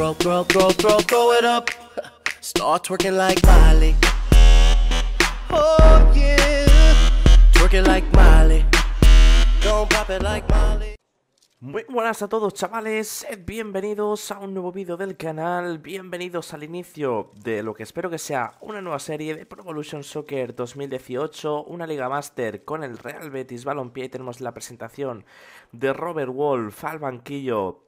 up. Start like oh, like Don't like Muy buenas a todos chavales, bienvenidos a un nuevo vídeo del canal, bienvenidos al inicio de lo que espero que sea una nueva serie de Pro Evolution Soccer 2018, una Liga Master con el Real Betis Balompié, tenemos la presentación de Robert Wolf al banquillo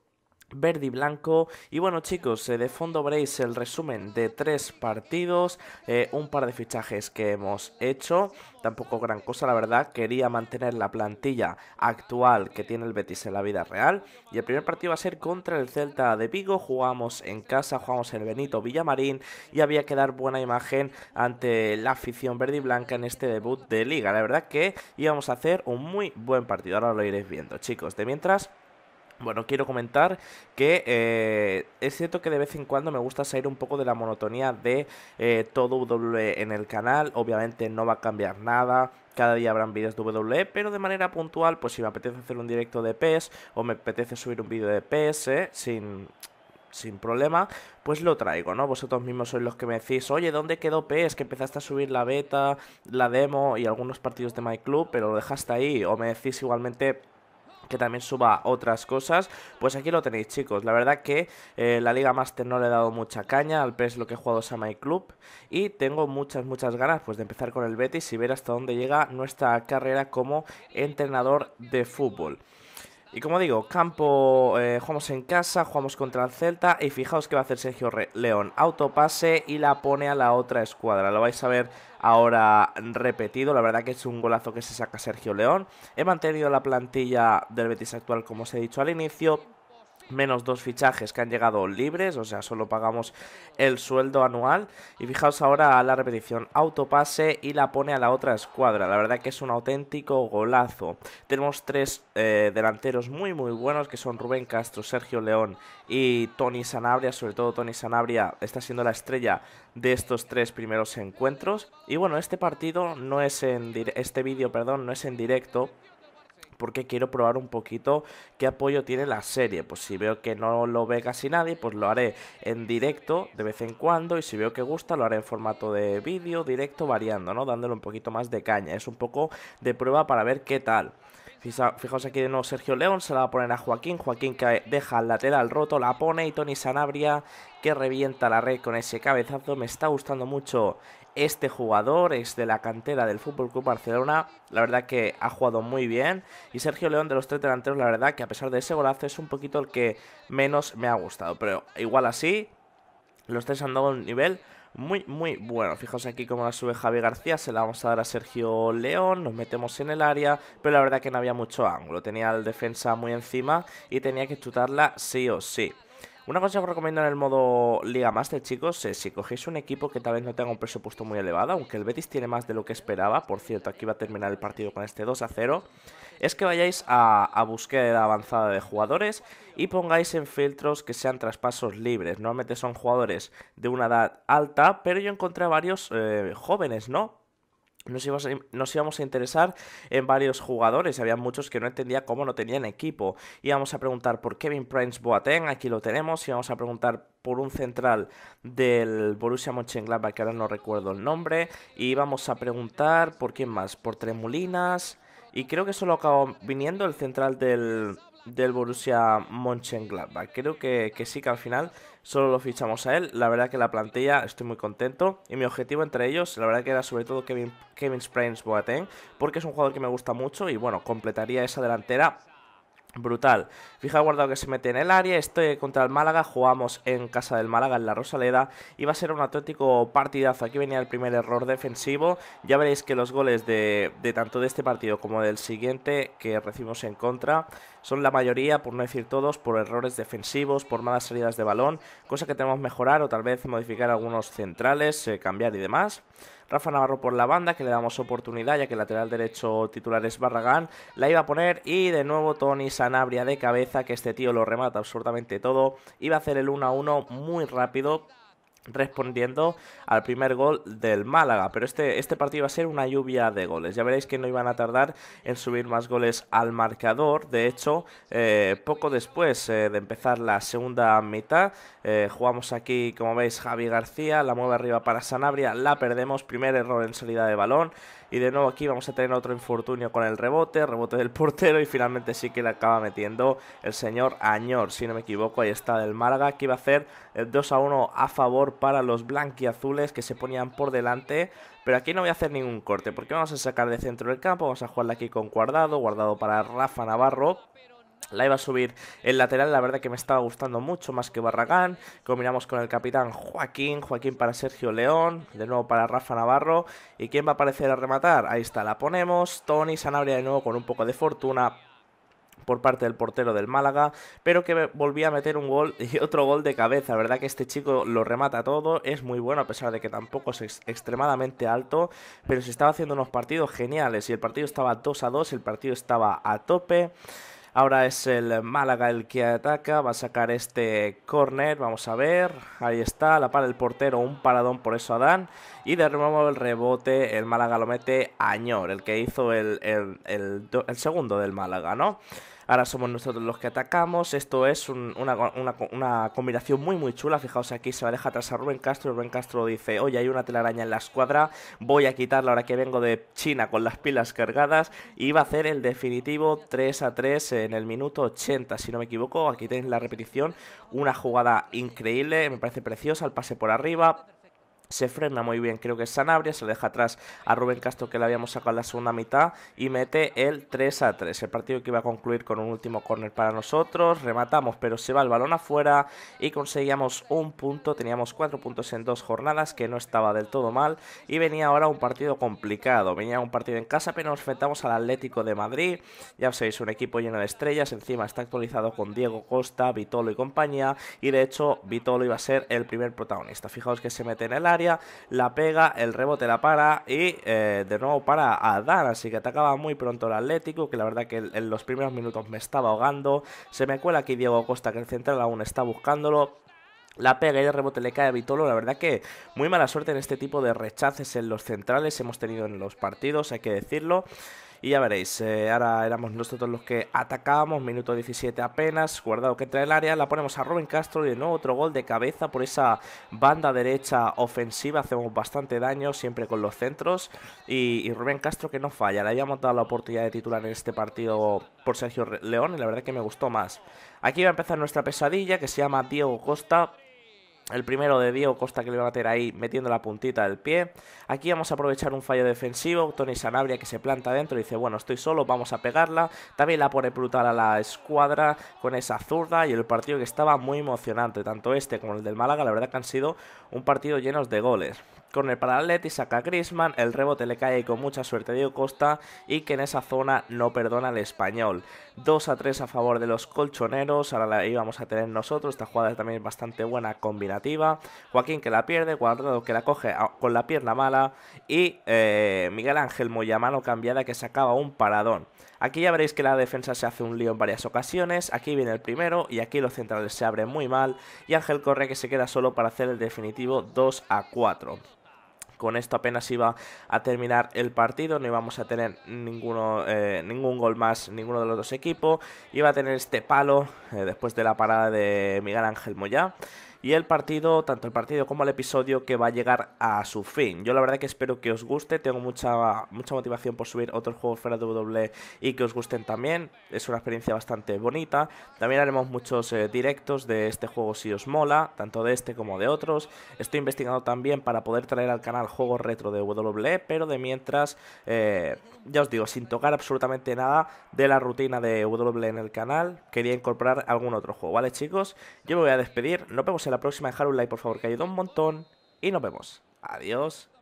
verde y blanco. Y bueno chicos, eh, de fondo veréis el resumen de tres partidos, eh, un par de fichajes que hemos hecho, tampoco gran cosa la verdad, quería mantener la plantilla actual que tiene el Betis en la vida real. Y el primer partido va a ser contra el Celta de Vigo, jugamos en casa, jugamos en el Benito Villamarín y había que dar buena imagen ante la afición verde y blanca en este debut de liga. La verdad que íbamos a hacer un muy buen partido, ahora lo iréis viendo chicos. De mientras... Bueno, quiero comentar que eh, es cierto que de vez en cuando me gusta salir un poco de la monotonía de eh, todo WWE en el canal. Obviamente no va a cambiar nada. Cada día habrán vídeos de WWE, pero de manera puntual, pues si me apetece hacer un directo de PES o me apetece subir un vídeo de PES, eh, sin, sin problema, pues lo traigo, ¿no? Vosotros mismos sois los que me decís, oye, ¿dónde quedó PES? Que empezaste a subir la beta, la demo y algunos partidos de MyClub, pero lo dejaste ahí. O me decís igualmente que también suba otras cosas, pues aquí lo tenéis chicos. La verdad que eh, la Liga Master no le he dado mucha caña, al PES lo que he jugado es a Club y tengo muchas, muchas ganas pues de empezar con el Betis y ver hasta dónde llega nuestra carrera como entrenador de fútbol. Y como digo, campo, eh, jugamos en casa, jugamos contra el Celta y fijaos que va a hacer Sergio León, autopase y la pone a la otra escuadra. Lo vais a ver ahora repetido, la verdad que es un golazo que se saca Sergio León. He mantenido la plantilla del Betis actual como os he dicho al inicio, menos dos fichajes que han llegado libres, o sea, solo pagamos el sueldo anual. Y fijaos ahora a la repetición, autopase y la pone a la otra escuadra. La verdad que es un auténtico golazo. Tenemos tres eh, delanteros muy muy buenos que son Rubén Castro, Sergio León y Tony Sanabria. Sobre todo Tony Sanabria está siendo la estrella de estos tres primeros encuentros. Y bueno, este partido no es en este vídeo, perdón, no es en directo porque quiero probar un poquito qué apoyo tiene la serie. Pues si veo que no lo ve casi nadie, pues lo haré en directo de vez en cuando y si veo que gusta lo haré en formato de vídeo, directo, variando, ¿no? Dándole un poquito más de caña. Es un poco de prueba para ver qué tal. Fijaos aquí de nuevo Sergio León, se la va a poner a Joaquín. Joaquín que deja el lateral roto, la pone y Tony Sanabria que revienta la red con ese cabezazo. Me está gustando mucho este jugador es de la cantera del FC Barcelona. La verdad que ha jugado muy bien. Y Sergio León, de los tres delanteros, la verdad que a pesar de ese golazo, es un poquito el que menos me ha gustado. Pero igual así, los tres han dado un nivel muy, muy bueno. Fijaos aquí cómo la sube Javi García, se la vamos a dar a Sergio León, nos metemos en el área, pero la verdad que no había mucho ángulo, tenía el defensa muy encima y tenía que chutarla sí o sí. Una cosa que os recomiendo en el modo Liga Master, chicos, es si cogéis un equipo que tal vez no tenga un presupuesto muy elevado, aunque el Betis tiene más de lo que esperaba, por cierto, aquí va a terminar el partido con este 2 a 0, es que vayáis a, de edad avanzada de jugadores y pongáis en filtros que sean traspasos libres. Normalmente son jugadores de una edad alta, pero yo encontré varios eh, jóvenes, ¿no? nos íbamos, a, interesar en varios jugadores. Había muchos que no entendía cómo no tenían equipo. Íbamos a preguntar por Kevin Prince Boateng, aquí lo tenemos. Íbamos a preguntar por un central del Borussia Mönchengladbach, que ahora no recuerdo el nombre. Y íbamos a preguntar por quién más, por Tremulinas. Y creo que solo acabó viniendo el central del del Borussia Mönchengladbach. Creo que, sí que al final solo lo fichamos a él. La verdad que la plantilla estoy muy contento. Y mi objetivo entre ellos, la verdad que era sobre todo Kevin, Kevin Sprains Boateng, porque es un jugador que me gusta mucho y bueno, completaría esa delantera Brutal. Fija guardado que se mete en el área. estoy contra el Málaga. Jugamos en casa del Málaga, en la Rosaleda. Y va a ser un atlético partidazo. Aquí venía el primer error defensivo. Ya veréis que los goles de, tanto de este partido como del siguiente que recibimos en contra son la mayoría, por no decir todos, por errores defensivos, por malas salidas de balón. Cosa que tenemos que mejorar o tal vez modificar algunos centrales, eh, cambiar y demás. Rafa Navarro por la banda, que le damos oportunidad, ya que el lateral derecho titular es Barragán, la iba a poner y de nuevo Tony Sanabria de cabeza, que este tío lo remata absolutamente todo, iba a hacer el 1-1 muy rápido, respondiendo al primer gol del Málaga. Pero este, este partido va a ser una lluvia de goles. Ya veréis que no iban a tardar en subir más goles al marcador. De hecho, eh, poco después eh, de empezar la segunda mitad, eh, jugamos aquí, como veis, Javi García, la mueve arriba para Sanabria, la perdemos, primer error en salida de balón. Y de nuevo aquí vamos a tener otro infortunio con el rebote, rebote del portero y finalmente sí que le acaba metiendo el señor Añor, si no me equivoco, ahí está del Málaga, que iba a hacer 2 a 1 a favor para los blanquiazules que se ponían por delante. Pero aquí no voy a hacer ningún corte porque vamos a sacar de centro del campo, vamos a jugarla aquí con guardado, guardado para Rafa Navarro. La iba a subir el lateral, la verdad que me estaba gustando mucho más que Barragán. Combinamos con el capitán Joaquín, Joaquín para Sergio León, de nuevo para Rafa Navarro. ¿Y quién va a aparecer a rematar? Ahí está, la ponemos. Tony Sanabria de nuevo con un poco de fortuna por parte del portero del Málaga, pero que volvía a meter un gol y otro gol de cabeza. La verdad que este chico lo remata todo, es muy bueno a pesar de que tampoco es extremadamente alto, pero se estaba haciendo unos partidos geniales y el partido estaba 2 a 2, el partido estaba a tope. Ahora es el Málaga el que ataca, va a sacar este corner, vamos a ver, ahí está, la para el portero, un paradón por eso Adán y de nuevo el rebote, el Málaga lo mete Añor, el que hizo el, segundo del Málaga, ¿no? ahora somos nosotros los que atacamos. Esto es una, combinación muy muy chula. Fijaos aquí, se va a atrás a Rubén Castro. Rubén Castro dice, oye, hay una telaraña en la escuadra, voy a quitarla ahora que vengo de China con las pilas cargadas. Y va a hacer el definitivo 3 a 3 en el minuto 80, si no me equivoco. Aquí tenéis la repetición, una jugada increíble, me parece preciosa, el pase por arriba, se frena muy bien, creo que es Sanabria, se deja atrás a Rubén Castro que le habíamos sacado en la segunda mitad y mete el 3 a 3, el partido que iba a concluir con un último córner para nosotros, rematamos pero se va el balón afuera y conseguíamos un punto, teníamos cuatro puntos en dos jornadas que no estaba del todo mal y venía ahora un partido complicado, venía un partido en casa pero nos enfrentamos al Atlético de Madrid, ya sabéis, un equipo lleno de estrellas, encima está actualizado con Diego Costa, Vitolo y compañía y de hecho Vitolo iba a ser el primer protagonista, fijaos que se mete en el área, la pega, el rebote la para y eh, de nuevo para Adán, así que atacaba muy pronto el Atlético, que la verdad que en los primeros minutos me estaba ahogando, se me cuela aquí Diego Costa, que el central aún está buscándolo, la pega y el rebote le cae a Vitolo. La verdad que muy mala suerte en este tipo de rechaces en los centrales hemos tenido en los partidos, hay que decirlo. Y ya veréis, eh, ahora éramos nosotros los que atacábamos, minuto 17 apenas, guardado que entra el área, la ponemos a Rubén Castro y de nuevo otro gol de cabeza por esa banda derecha ofensiva, hacemos bastante daño siempre con los centros y, y Rubén Castro que no falla, le habíamos dado la oportunidad de titular en este partido por Sergio León y la verdad que me gustó más. Aquí va a empezar nuestra pesadilla que se llama Diego Costa, el primero de Diego Costa que le va a meter ahí metiendo la puntita del pie. Aquí vamos a aprovechar un fallo defensivo. Tony Sanabria que se planta dentro y dice, bueno, estoy solo, vamos a pegarla. También la pone brutal a la escuadra con esa zurda y el partido que estaba muy emocionante. Tanto este como el del Málaga, la verdad que han sido un partido llenos de goles. Corner para Atleti, saca Grisman, el rebote le cae y con mucha suerte dio Costa y que en esa zona no perdona al español. 2 a 3 a favor de los colchoneros, ahora la íbamos a tener nosotros, esta jugada también es bastante buena combinativa. Joaquín que la pierde, Guardado que la coge con la pierna mala y eh, Miguel Ángel mano cambiada que sacaba un paradón. Aquí ya veréis que la defensa se hace un lío en varias ocasiones, aquí viene el primero y aquí los centrales se abren muy mal y Ángel corre que se queda solo para hacer el definitivo 2 a 4. Con esto apenas iba a terminar el partido, no íbamos a tener ninguno, eh, ningún gol más, ninguno de los dos equipos. Iba a tener este palo eh, después de la parada de Miguel Ángel Moyá y el partido, tanto el partido como el episodio que va a llegar a su fin. Yo la verdad que espero que os guste, tengo mucha, mucha motivación por subir otros juegos fuera de W y que os gusten también, es una experiencia bastante bonita. También haremos muchos eh, directos de este juego si os mola, tanto de este como de otros. Estoy investigando también para poder traer al canal juegos retro de W, pero de mientras, eh, ya os digo, sin tocar absolutamente nada de la rutina de W en el canal, quería incorporar algún otro juego, ¿vale chicos? Yo me voy a despedir, no vemos en la próxima, dejar un like por favor, que ayuda un montón. Y nos vemos. Adiós.